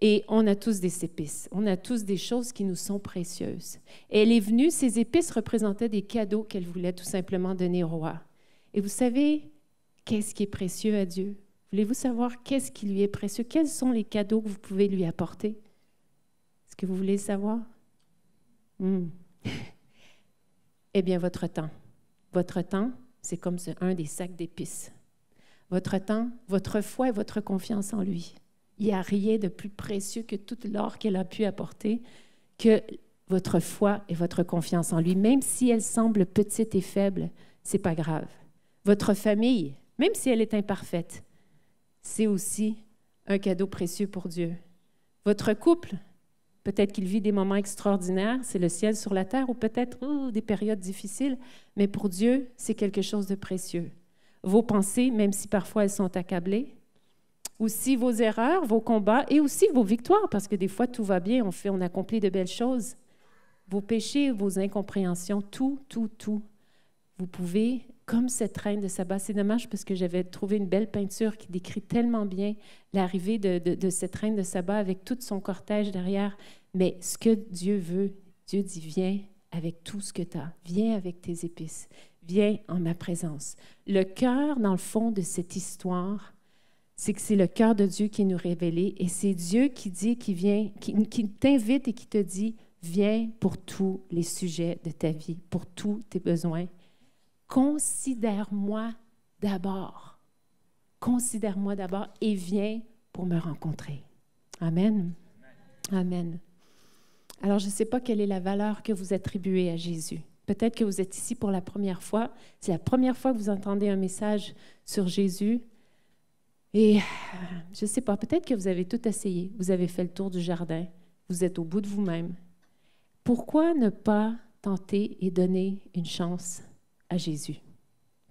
et on a tous des épices. On a tous des choses qui nous sont précieuses. elle est venue, ces épices représentaient des cadeaux qu'elle voulait tout simplement donner au roi. Et vous savez, qu'est-ce qui est précieux à Dieu? Voulez-vous savoir qu'est-ce qui lui est précieux? Quels sont les cadeaux que vous pouvez lui apporter? Est-ce que vous voulez savoir? Hmm. eh bien, votre temps. Votre temps, c'est comme un des sacs d'épices votre temps, votre foi et votre confiance en lui. Il n'y a rien de plus précieux que tout l'or qu'elle a pu apporter, que votre foi et votre confiance en lui. Même si elle semble petite et faible, c'est pas grave. Votre famille, même si elle est imparfaite, c'est aussi un cadeau précieux pour Dieu. Votre couple, peut-être qu'il vit des moments extraordinaires, c'est le ciel sur la terre, ou peut-être des périodes difficiles, mais pour Dieu, c'est quelque chose de précieux vos pensées, même si parfois elles sont accablées, aussi vos erreurs, vos combats et aussi vos victoires, parce que des fois tout va bien, on fait, on accomplit de belles choses. Vos péchés, vos incompréhensions, tout, tout, tout. Vous pouvez, comme cette reine de sabbat, c'est dommage parce que j'avais trouvé une belle peinture qui décrit tellement bien l'arrivée de, de cette reine de sabbat avec tout son cortège derrière. Mais ce que Dieu veut, Dieu dit, viens avec tout ce que tu as, viens avec tes épices, viens en ma présence. Le cœur, dans le fond, de cette histoire, c'est que c'est le cœur de Dieu qui nous révélé et c'est Dieu qui dit, qui vient, qui, t'invite et qui te dit, viens pour tous les sujets de ta vie, pour tous tes besoins. Considère-moi d'abord. Considère-moi d'abord et viens pour me rencontrer. Amen. Amen. Amen. Alors, je ne sais pas quelle est la valeur que vous attribuez à Jésus. Peut-être que vous êtes ici pour la première fois. C'est la première fois que vous entendez un message sur Jésus. Et euh, je ne sais pas, peut-être que vous avez tout essayé. Vous avez fait le tour du jardin. Vous êtes au bout de vous-même. Pourquoi ne pas tenter et donner une chance à Jésus?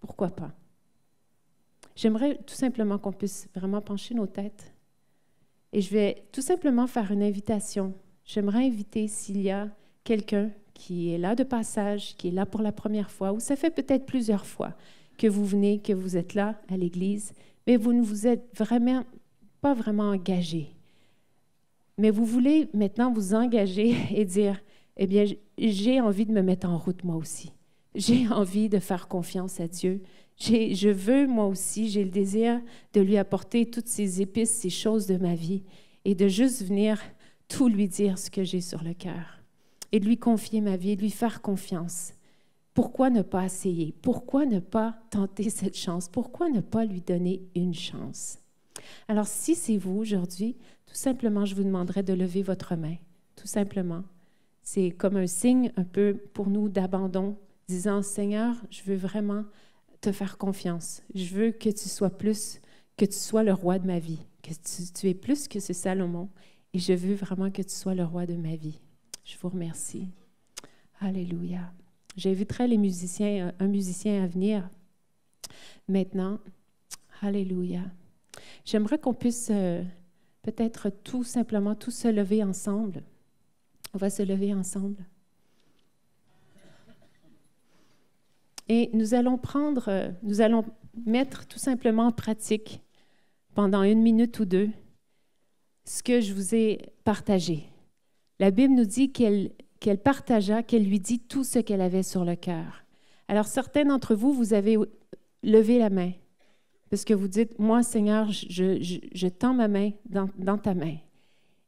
Pourquoi pas? J'aimerais tout simplement qu'on puisse vraiment pencher nos têtes. Et je vais tout simplement faire une invitation. J'aimerais inviter s'il y a quelqu'un qui est là de passage, qui est là pour la première fois, ou ça fait peut-être plusieurs fois que vous venez, que vous êtes là à l'Église, mais vous ne vous êtes vraiment pas vraiment engagé. Mais vous voulez maintenant vous engager et dire, eh bien, j'ai envie de me mettre en route moi aussi. J'ai envie de faire confiance à Dieu. Je veux moi aussi, j'ai le désir de lui apporter toutes ces épices, ces choses de ma vie et de juste venir tout lui dire ce que j'ai sur le cœur et lui confier ma vie, lui faire confiance. Pourquoi ne pas essayer? Pourquoi ne pas tenter cette chance? Pourquoi ne pas lui donner une chance? Alors, si c'est vous aujourd'hui, tout simplement, je vous demanderai de lever votre main. Tout simplement. C'est comme un signe un peu pour nous d'abandon, disant Seigneur, je veux vraiment te faire confiance. Je veux que tu sois plus, que tu sois le roi de ma vie, que tu es plus que ce Salomon, et je veux vraiment que tu sois le roi de ma vie. Je vous remercie. Alléluia. J'inviterai les musiciens, euh, un musicien à venir maintenant. Alléluia. J'aimerais qu'on puisse euh, peut-être tout simplement, tout se lever ensemble. On va se lever ensemble. Et nous allons prendre, euh, nous allons mettre tout simplement en pratique pendant une minute ou deux ce que je vous ai partagé. La Bible nous dit qu'elle qu'elle partagea, qu'elle lui dit tout ce qu'elle avait sur le cœur. Alors certains d'entre vous, vous avez levé la main parce que vous dites, moi Seigneur, je, je, tends ma main dans, dans ta main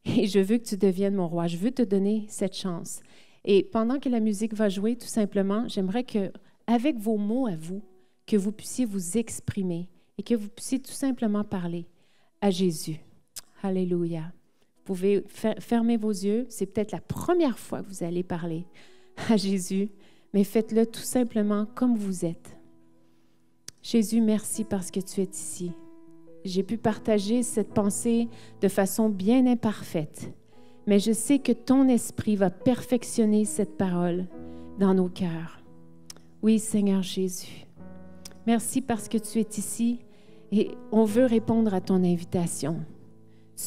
et je veux que tu deviennes mon roi. Je veux te donner cette chance. Et pendant que la musique va jouer, tout simplement, j'aimerais que, avec vos mots à vous, que vous puissiez vous exprimer et que vous puissiez tout simplement parler à Jésus. Alléluia pouvez fermer vos yeux. C'est peut-être la première fois que vous allez parler à Jésus, mais faites-le tout simplement comme vous êtes. Jésus, merci parce que tu es ici. J'ai pu partager cette pensée de façon bien imparfaite, mais je sais que ton esprit va perfectionner cette parole dans nos cœurs. Oui, Seigneur Jésus, merci parce que tu es ici et on veut répondre à ton invitation.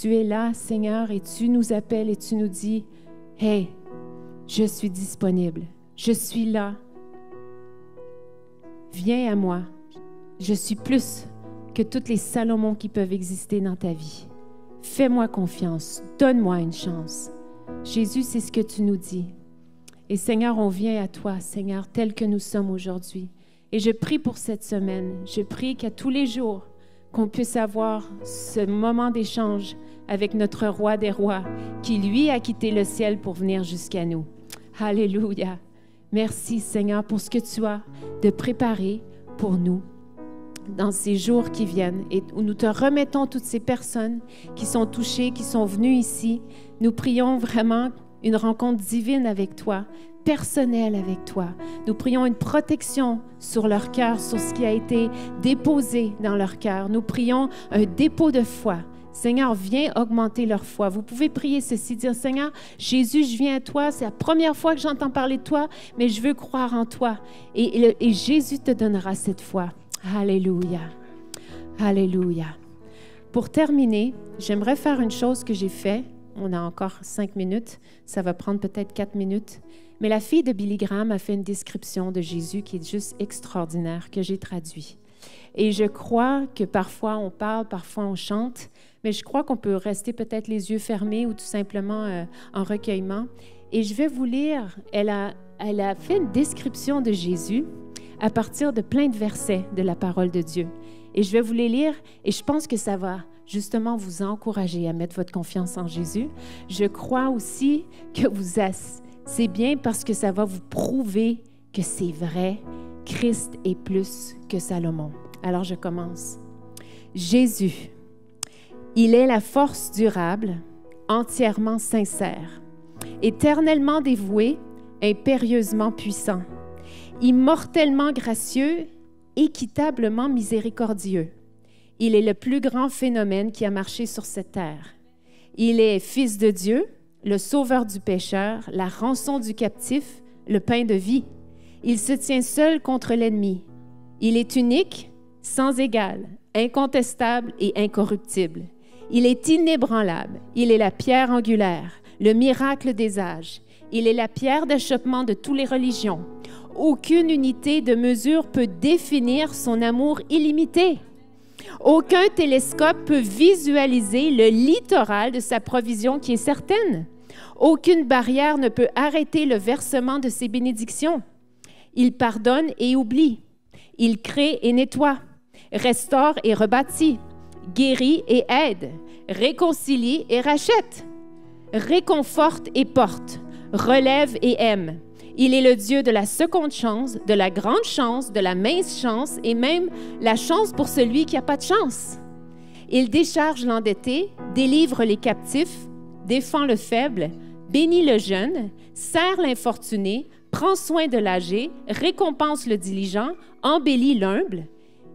Tu es là, Seigneur, et tu nous appelles et tu nous dis, Hey, je suis disponible, je suis là. Viens à moi, je suis plus que toutes les Salomons qui peuvent exister dans ta vie. Fais-moi confiance, donne-moi une chance. Jésus, c'est ce que tu nous dis. Et Seigneur, on vient à toi, Seigneur, tel que nous sommes aujourd'hui. Et je prie pour cette semaine. Je prie qu'à tous les jours, qu'on puisse avoir ce moment d'échange avec notre roi des rois, qui lui a quitté le ciel pour venir jusqu'à nous. Alléluia. Merci Seigneur pour ce que tu as de préparé pour nous dans ces jours qui viennent et où nous te remettons toutes ces personnes qui sont touchées, qui sont venues ici. Nous prions vraiment une rencontre divine avec toi, personnel avec toi. Nous prions une protection sur leur cœur, sur ce qui a été déposé dans leur cœur. Nous prions un dépôt de foi. Seigneur, viens augmenter leur foi. Vous pouvez prier ceci, dire Seigneur, Jésus, je viens à toi. C'est la première fois que j'entends parler de toi, mais je veux croire en toi. Et, Jésus te donnera cette foi. Alléluia. Alléluia. Pour terminer, j'aimerais faire une chose que j'ai faite on a encore cinq minutes, ça va prendre peut-être quatre minutes. Mais la fille de Billy Graham a fait une description de Jésus qui est juste extraordinaire, que j'ai traduit. Et je crois que parfois on parle, parfois on chante, mais je crois qu'on peut rester peut-être les yeux fermés ou tout simplement euh, en recueillement. Et je vais vous lire, elle a, elle a fait une description de Jésus à partir de plein de versets de la parole de Dieu. Et je vais vous les lire et je pense que ça va justement vous encourager à mettre votre confiance en Jésus. Je crois aussi que vous c'est bien parce que ça va vous prouver que c'est vrai. Christ est plus que Salomon. Alors je commence. Jésus, il est la force durable, entièrement sincère, éternellement dévoué, impérieusement puissant, immortellement gracieux, équitablement miséricordieux il est le plus grand phénomène qui a marché sur cette terre. Il est Fils de Dieu, le Sauveur du pécheur, la rançon du captif, le pain de vie. Il se tient seul contre l'ennemi. Il est unique, sans égal, incontestable et incorruptible. Il est inébranlable. Il est la pierre angulaire, le miracle des âges. Il est la pierre d'achoppement de toutes les religions. Aucune unité de mesure peut définir son amour illimité. Aucun télescope peut visualiser le littoral de sa provision qui est certaine. Aucune barrière ne peut arrêter le versement de ses bénédictions. Il pardonne et oublie. Il crée et nettoie. Restaure et rebâtit. Guérit et aide. Réconcilie et rachète. Réconforte et porte. Relève et aime il est le Dieu de la seconde chance, de la grande chance, de la mince chance et même la chance pour celui qui n'a pas de chance. Il décharge l'endetté, délivre les captifs, défend le faible, bénit le jeune, sert l'infortuné, prend soin de l'âgé, récompense le diligent, embellit l'humble.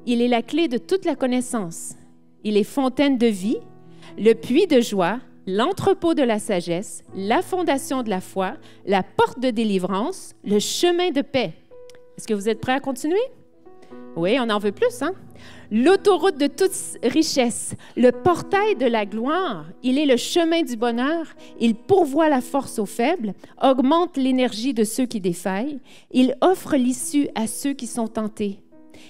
Il est la clé de toute la connaissance. Il est fontaine de vie, le puits de joie, l'entrepôt de la sagesse, la fondation de la foi, la porte de délivrance, le chemin de paix. Est-ce que vous êtes prêts à continuer? Oui, on en veut plus, hein? L'autoroute de toute richesse, le portail de la gloire, il est le chemin du bonheur, il pourvoit la force aux faibles, augmente l'énergie de ceux qui défaillent, il offre l'issue à ceux qui sont tentés.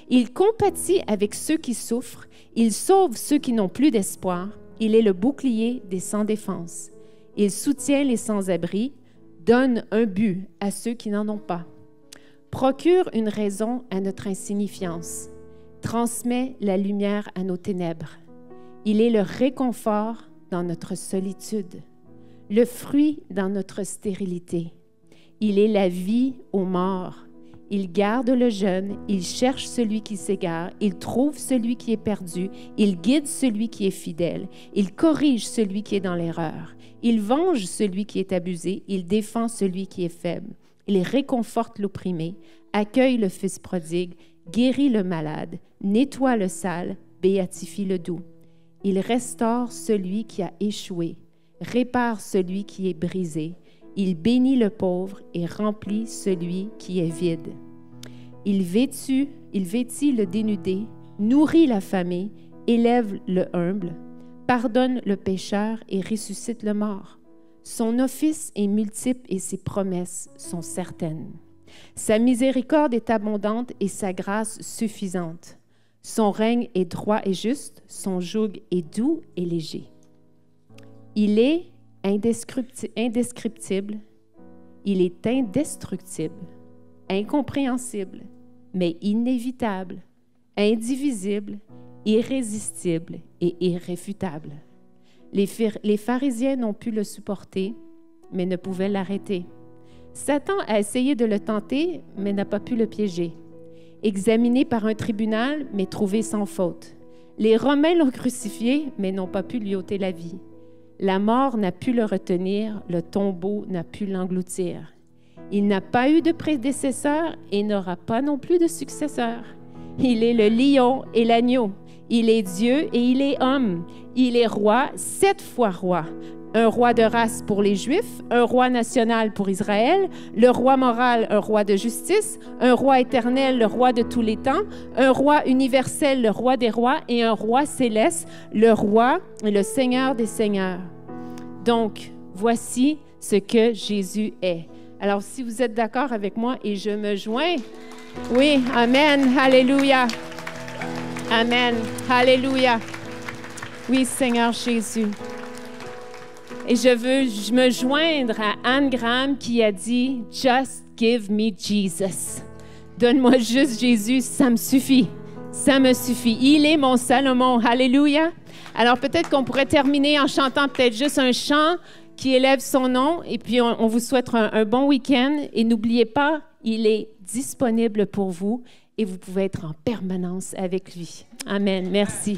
Il compatit avec ceux qui souffrent, il sauve ceux qui n'ont plus d'espoir, il est le bouclier des sans-défense. Il soutient les sans-abri, donne un but à ceux qui n'en ont pas, procure une raison à notre insignifiance, transmet la lumière à nos ténèbres. Il est le réconfort dans notre solitude, le fruit dans notre stérilité. Il est la vie aux morts, il garde le jeune, il cherche celui qui s'égare, il trouve celui qui est perdu, il guide celui qui est fidèle, il corrige celui qui est dans l'erreur, il venge celui qui est abusé, il défend celui qui est faible, il réconforte l'opprimé, accueille le fils prodigue, guérit le malade, nettoie le sale, béatifie le doux. Il restaure celui qui a échoué, répare celui qui est brisé, il bénit le pauvre et remplit celui qui est vide. Il vêtue, il vêtit le dénudé, nourrit la famille, élève le humble, pardonne le pécheur et ressuscite le mort. Son office est multiple et ses promesses sont certaines. Sa miséricorde est abondante et sa grâce suffisante. Son règne est droit et juste, son joug est doux et léger. Il est indescriptible, il est indestructible, incompréhensible, mais inévitable, indivisible, irrésistible et irréfutable. Les, pharisiens n'ont pu le supporter, mais ne pouvaient l'arrêter. Satan a essayé de le tenter, mais n'a pas pu le piéger. Examiné par un tribunal, mais trouvé sans faute. Les Romains l'ont crucifié, mais n'ont pas pu lui ôter la vie. La mort n'a pu le retenir, le tombeau n'a pu l'engloutir. Il n'a pas eu de prédécesseur et n'aura pas non plus de successeur. Il est le lion et l'agneau. Il est Dieu et il est homme. Il est roi, sept fois roi, un roi de race pour les Juifs, un roi national pour Israël, le roi moral, un roi de justice, un roi éternel, le roi de tous les temps, un roi universel, le roi des rois, et un roi céleste, le roi et le Seigneur des seigneurs. Donc, voici ce que Jésus est. Alors, si vous êtes d'accord avec moi et je me joins, oui, Amen, Alléluia. Amen, Alléluia. Oui, Seigneur Jésus. Et je veux me joindre à Anne Graham qui a dit Just give me Jesus. Donne-moi juste Jésus, ça me suffit. Ça me suffit. Il est mon Salomon. Alléluia. Alors peut-être qu'on pourrait terminer en chantant peut-être juste un chant qui élève son nom. Et puis on, vous souhaite un bon week-end. Et n'oubliez pas, il est disponible pour vous et vous pouvez être en permanence avec lui. Amen. Merci.